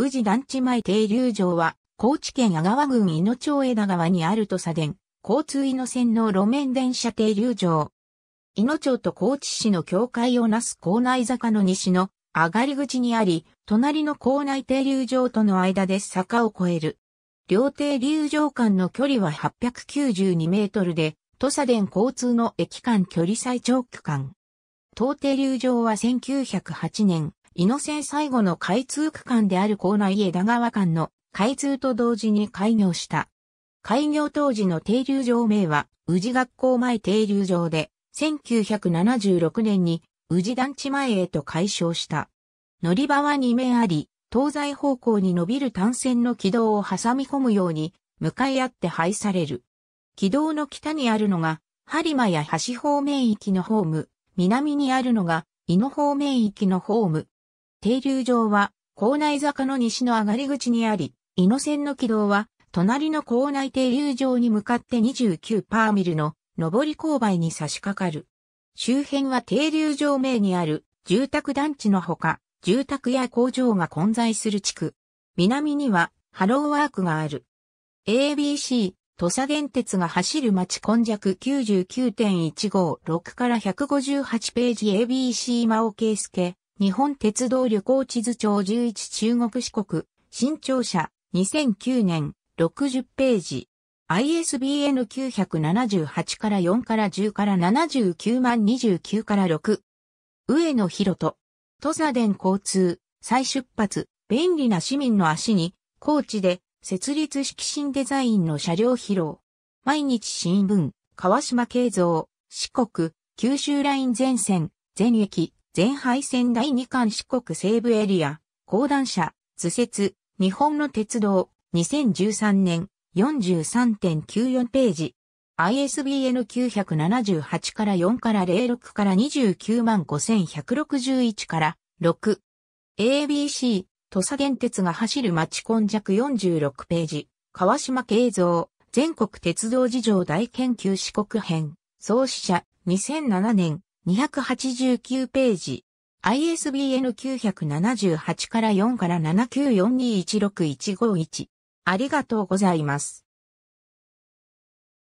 宇治団地前停留場は、高知県阿川郡井野町枝川にある土佐電、交通井野線の路面電車停留場。井野町と高知市の境界をなす校内坂の西の上がり口にあり、隣の校内停留場との間で坂を越える。両停留場間の距離は892メートルで、土佐電交通の駅間距離最長区間。当停留場は1908年、伊野線最後の開通区間である高内枝川間の開通と同時に開業した。開業当時の停留場名は、宇治学校前停留場で、1976年に宇治団地前へと解消した。乗り場は2面あり、東西方向に伸びる単線の軌道を挟み込むように、向かい合って配される。軌道の北にあるのが、播磨や橋方面域のホーム、南にあるのが、井野方面域のホーム、停留場は、校内坂の西の上がり口にあり、伊野線の軌道は、隣の校内停留場に向かって29パーミルの上り勾配に差し掛かる。周辺は停留場名にある住宅団地のほか、住宅や工場が混在する地区。南にはハローワークがある。ABC、土佐電鉄が走る町根弱99.156から158ページ ABC 魔王圭介、日本鉄道旅行地図帳11中国四国、新潮社、2009年、60ページ。ISBN 978から4から10から79万29から6。上野博人。土佐伝交通、再出発、便利な市民の足に、高知で、設立式新デザインの車両披露。毎日新聞、川島慶三、四国、九州ライン全線、全駅、全廃線第2巻四国西部エリア、講談社、図説、日本の鉄道、2013年、43.94ページ。ISBN 978から4から06から29万5161から6。ABC、土佐電鉄が走る町根弱46ページ。川島慶三、全国鉄道事情大研究四国編。創始者、2007年、289ページ。ISBN 978から4から794216151。ありがとうございます。